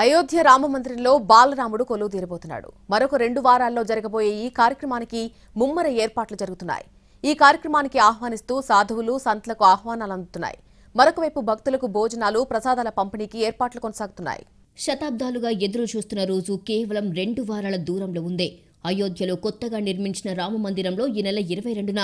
అయోధ్య రామ మందిరంలో బాలరాముడు కొలువు తీరబోతున్నాడు మరొక రెండు వారాల్లో జరగబోయే ఈ కార్యక్రమానికి ముమ్మర ఏర్పాట్లు జరుగుతున్నాయి ఈ కార్యక్రమానికి ఆహ్వానిస్తూ సాధువులు సంతలకు ఆహ్వానాలు అందుతున్నాయి మరొకవైపు భక్తులకు భోజనాలు ప్రసాదాల పంపిణీకి ఏర్పాట్లు కొనసాగుతున్నాయి శతాబ్దాలుగా ఎదురు చూస్తున్న రోజు కేవలం రెండు వారాల దూరంలో ఉందే అయోధ్యలో కొత్తగా నిర్మించిన రామ మందిరంలో ఈ నెల ఇరవై రెండున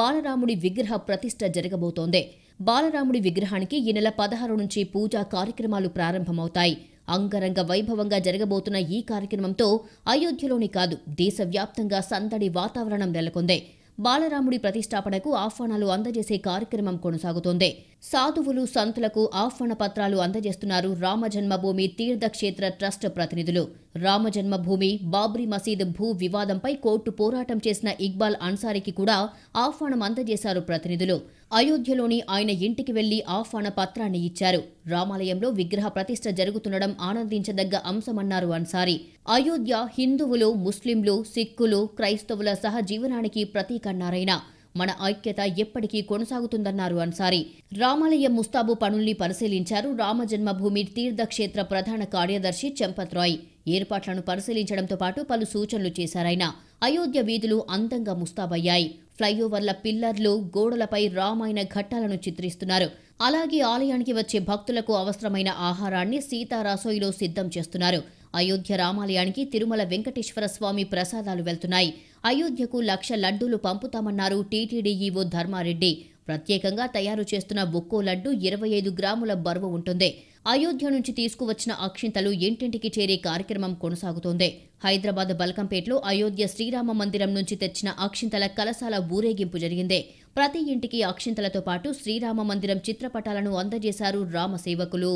బాలరాముడి విగ్రహ ప్రతిష్ట జరగబోతోంది బాలరాముడి విగ్రహానికి ఈ నెల పదహారు నుంచి పూజా కార్యక్రమాలు ప్రారంభమవుతాయి అంగరంగ వైభవంగా జరగబోతున్న ఈ కార్యక్రమంతో అయోధ్యలోని కాదు దేశవ్యాప్తంగా సందడి వాతావరణం నెలకొంది బాలరాముడి ప్రతిష్టాపనకు ఆహ్వానాలు అందజేసే కార్యక్రమం కొనసాగుతోంది సాధువులు సంతులకు ఆహ్వాన పత్రాలు అందజేస్తున్నారు రామజన్మభూమి తీర్థక్షేత్ర ట్రస్ట్ ప్రతినిధులు రామజన్మభూమి బాబ్రీ మసీద్ భూ వివాదంపై కోర్టు పోరాటం చేసిన ఇక్బాల్ అన్సారీకి కూడా ఆహ్వానం అందజేశారు ప్రతినిధులు అయోధ్యలోని ఆయన ఇంటికి వెళ్లి ఆహ్వాన పత్రాన్ని ఇచ్చారు రామాలయంలో విగ్రహ ప్రతిష్ట జరుగుతుండడం ఆనందించదగ్గ అంశమన్నారు అన్సారీ అయోధ్య హిందువులు ముస్లింలు సిక్కులు క్రైస్తవుల సహజీవనానికి ప్రతీకన్నారైనా మన ఐక్యత ఎప్పటికీ కొనసాగుతుందన్నారు అన్సారీ రామాలయ ముస్తాబు పనుల్ని పరిశీలించారు రామజన్మభూమి తీర్థక్షేత్ర ప్రధాన కార్యదర్శి చంపత్ రాయ్ ఏర్పాట్లను పరిశీలించడంతో పాటు పలు సూచనలు చేశారాయన అయోధ్య వీధులు అందంగా ముస్తాబయ్యాయి ఫ్లైఓవర్ల పిల్లర్లు గోడలపై రామాయణ ఘట్టాలను చిత్రిస్తున్నారు అలాగే ఆలయానికి వచ్చే భక్తులకు అవసరమైన ఆహారాన్ని సీతారాసోయిలో సిద్ధం చేస్తున్నారు అయోధ్య రామాలయానికి తిరుమల వెంకటేశ్వర స్వామి ప్రసాదాలు వెళ్తున్నాయి అయోధ్యకు లక్ష లడ్డూలు పంపుతామన్నారు టీటీడీఈఓ ధర్మారెడ్డి ప్రత్యేకంగా తయారు చేస్తున్న ఒక్కో లడ్డు ఇరవై ఐదు గ్రాముల బరువు ఉంటుంది అయోధ్య నుంచి తీసుకువచ్చిన అక్షింతలు ఇంటింటికి చేరే కార్యక్రమం కొనసాగుతోంది హైదరాబాద్ బల్కంపేటలో అయోధ్య శ్రీరామ మందిరం నుంచి తెచ్చిన అక్షింతల కలశాల ఊరేగింపు జరిగింది ప్రతి ఇంటికి అక్షింతలతో పాటు శ్రీరామ మందిరం చిత్రపటాలను అందజేశారు రామసేవకులు